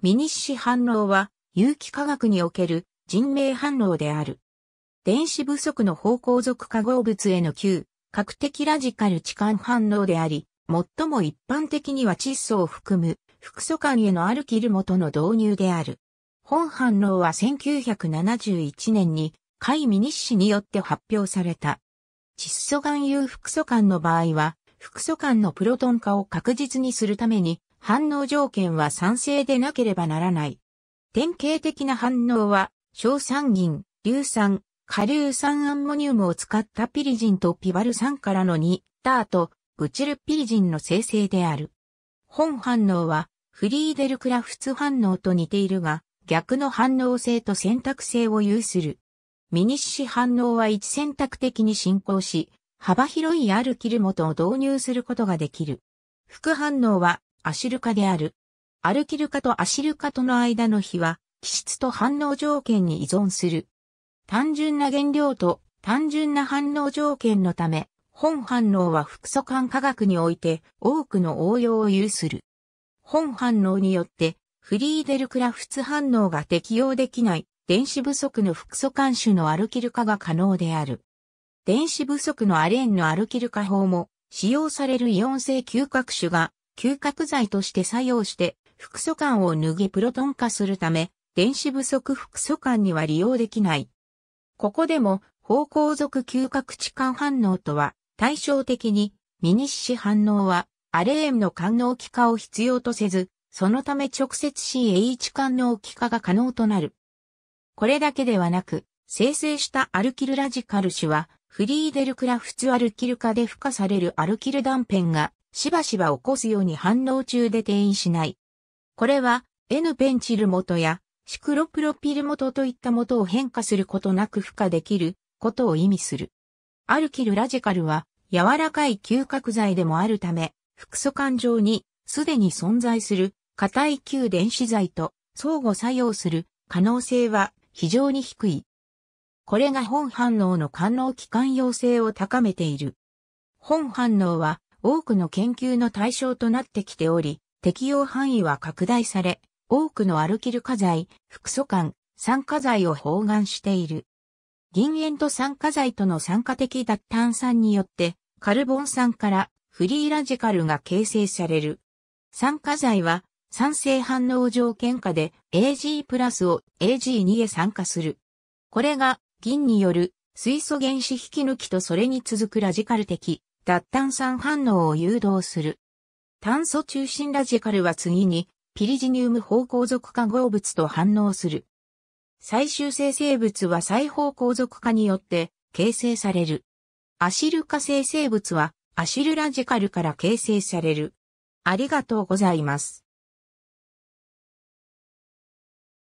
ミニッシ反応は有機化学における人命反応である。電子不足の方向属化合物への旧、核的ラジカル置換反応であり、最も一般的には窒素を含む、複素間へのアルキル元の導入である。本反応は1971年に、海ミニッシによって発表された。窒素含有複素間の場合は、複素間のプロトン化を確実にするために、反応条件は酸性でなければならない。典型的な反応は、硝酸銀、硫酸、下硫酸アンモニウムを使ったピリジンとピバル酸からの2ターとブチルピリジンの生成である。本反応は、フリーデルクラフツ反応と似ているが、逆の反応性と選択性を有する。ミニッシ反応は一選択的に進行し、幅広いアルキル元を導入することができる。副反応はアシル化である。アルキル化とアシル化との間の比は、気質と反応条件に依存する。単純な原料と単純な反応条件のため、本反応は複素間化学において多くの応用を有する。本反応によって、フリーデルクラフツ反応が適用できない電子不足の複素間種のアルキル化が可能である。電子不足のアレンのアルキル化法も使用されるイオン性嗅覚種が嗅覚剤として作用して、複素管を脱ぎプロトン化するため、電子不足複素間には利用できない。ここでも、方向属嗅覚置換反応とは、対照的に、ミニッシ反応は、アレーンの官能器化を必要とせず、そのため直接 CH 官能器化が可能となる。これだけではなく、生成したアルキルラジカル氏は、フリーデルクラフツアルキル化で付加されるアルキル断片がしばしば起こすように反応中で転移しない。これは N ペンチル元やシクロプロピル元といった元を変化することなく付加できることを意味する。アルキルラジカルは柔らかい嗅覚剤でもあるため、複素環状にすでに存在する硬い旧電子剤と相互作用する可能性は非常に低い。これが本反応の官能機関用性を高めている。本反応は多くの研究の対象となってきており、適用範囲は拡大され、多くのアルキル化剤、複素環、酸化剤を包含している。銀塩と酸化剤との酸化的脱炭酸によって、カルボン酸からフリーラジカルが形成される。酸化剤は酸性反応条件下で Ag プラスを Ag2 へ酸化する。これが銀による水素原子引き抜きとそれに続くラジカル的脱炭酸反応を誘導する。炭素中心ラジカルは次に、ピリジニウム方向属化合物と反応する。最終生成物は再方向属化によって形成される。アシル化生成物はアシルラジカルから形成される。ありがとうございます。